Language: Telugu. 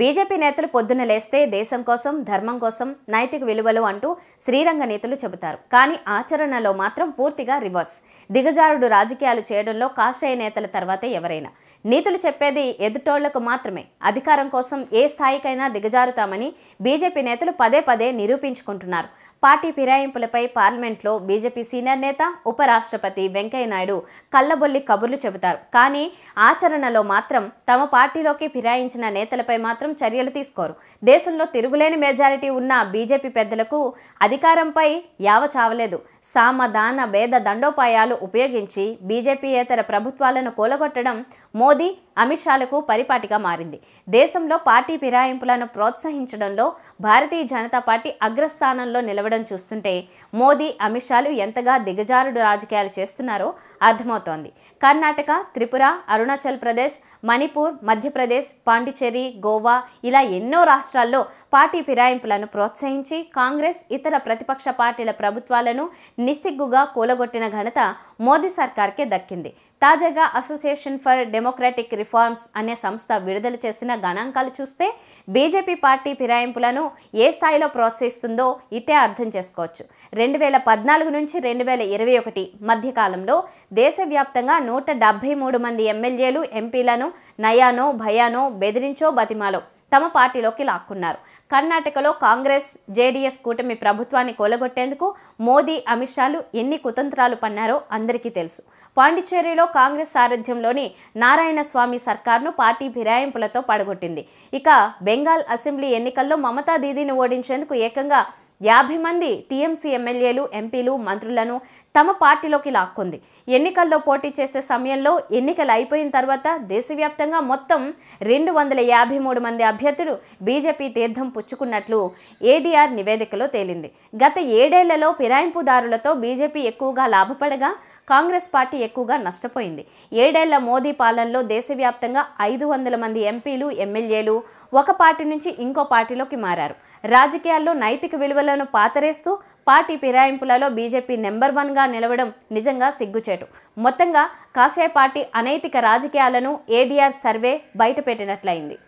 బీజేపీ నేతలు పొద్దున లేస్తే దేశం కోసం ధర్మం కోసం నైతిక విలువలు అంటూ శ్రీరంగ నేతలు చెబుతారు కానీ ఆచరణలో మాత్రం పూర్తిగా రివర్స్ దిగజారుడు రాజకీయాలు చేయడంలో కాషాయ నేతల తర్వాతే ఎవరైనా నీతులు చెప్పేది ఎదుటోళ్లకు మాత్రమే అధికారం కోసం ఏ స్థాయికైనా దిగజారుతామని బీజేపీ నేతలు పదే పదే నిరూపించుకుంటున్నారు పార్టీ ఫిరాయింపులపై పార్లమెంట్లో బీజేపీ సీనియర్ నేత ఉపరాష్ట్రపతి వెంకయ్యనాయుడు కళ్ళబొల్లి కబుర్లు చెబుతారు కానీ ఆచరణలో మాత్రం తమ పార్టీలోకి ఫిరాయించిన నేతలపై మాత్రం మాత్రం చర్యలు తీసుకోరు దేశంలో తిరుగులేని మెజారిటీ ఉన్న బీజేపీ పెద్దలకు అధికారంపై యావ చావలేదు సామదాన భేద దండోపాయాలు ఉపయోగించి బీజేపీయేతర ప్రభుత్వాలను కూలగొట్టడం మోదీ అమిత్ షాలకు పరిపాటిగా మారింది దేశంలో పార్టీ ఫిరాయింపులను ప్రోత్సహించడంలో భారతీయ జనతా పార్టీ అగ్రస్థానంలో నిలవడం చూస్తుంటే మోదీ అమిత్ షాలు ఎంతగా దిగజారుడు రాజకీయాలు చేస్తున్నారో అర్థమవుతోంది కర్ణాటక త్రిపుర అరుణాచల్ ప్రదేశ్ మణిపూర్ మధ్యప్రదేశ్ పాండిచ్చేరి గోవా గోవా ఇలా ఎన్నో రాష్ట్రాల్లో పార్టీ ఫిరాయింపులను ప్రోత్సహించి కాంగ్రెస్ ఇతర ప్రతిపక్ష పార్టీల ప్రభుత్వాలను నిస్సిగ్గుగా కూలగొట్టిన ఘనత మోదీ సర్కార్కే దక్కింది తాజాగా అసోసియేషన్ ఫర్ డెమోక్రాటిక్ రిఫార్మ్స్ అనే సంస్థ విడుదల చేసిన గణాంకాలు చూస్తే బీజేపీ పార్టీ ఫిరాయింపులను ఏ స్థాయిలో ప్రోత్సహిస్తుందో ఇటే అర్థం చేసుకోవచ్చు రెండు వేల పద్నాలుగు నుంచి రెండు వేల ఇరవై ఒకటి మధ్యకాలంలో దేశవ్యాప్తంగా నూట డెబ్బై మూడు మంది ఎమ్మెల్యేలు ఎంపీలను నయానో భయానో బెదిరించో బతిమాలో తమ పార్టీలోకి లాక్కున్నారు కర్ణాటకలో కాంగ్రెస్ జేడీఎస్ కూటమి ప్రభుత్వాన్ని కొలగొట్టేందుకు మోదీ అమిత్ షాలు ఎన్ని కుతంత్రాలు పన్నారో అందరికీ తెలుసు పాండిచ్చేరిలో కాంగ్రెస్ సారథ్యంలోని నారాయణ స్వామి సర్కార్ను పార్టీ ఫిరాయింపులతో పడగొట్టింది ఇక బెంగాల్ అసెంబ్లీ ఎన్నికల్లో మమతా దీదీని ఓడించేందుకు ఏకంగా యాభై మంది టీఎంసీ ఎమ్మెల్యేలు ఎంపీలు మంత్రులను తమ పార్టీలోకి లాక్కుంది ఎన్నికల్లో పోటీ చేసే సమయంలో ఎన్నికలు అయిపోయిన తర్వాత దేశవ్యాప్తంగా మొత్తం రెండు వందల యాభై మూడు మంది అభ్యర్థులు బీజేపీ తీర్థం పుచ్చుకున్నట్లు ఏడీఆర్ నివేదికలో తేలింది గత ఏడేళ్లలో ఫిరాయింపుదారులతో బీజేపీ ఎక్కువగా లాభపడగా కాంగ్రెస్ పార్టీ ఎక్కువగా నష్టపోయింది ఏడేళ్ల మోదీ పాలనలో దేశవ్యాప్తంగా ఐదు వందల మంది ఎంపీలు ఎమ్మెల్యేలు ఒక పార్టీ నుంచి ఇంకో పార్టీలోకి మారారు రాజకీయాల్లో నైతిక విలువలను పాతరేస్తూ పార్టీ ఫిరాయింపులలో బీజేపీ నెంబర్ వన్గా నిలవడం నిజంగా సిగ్గుచేటు మొత్తంగా కాషాయ పార్టీ అనైతిక రాజకీయాలను ఏడీఆర్ సర్వే బయటపెట్టినట్లయింది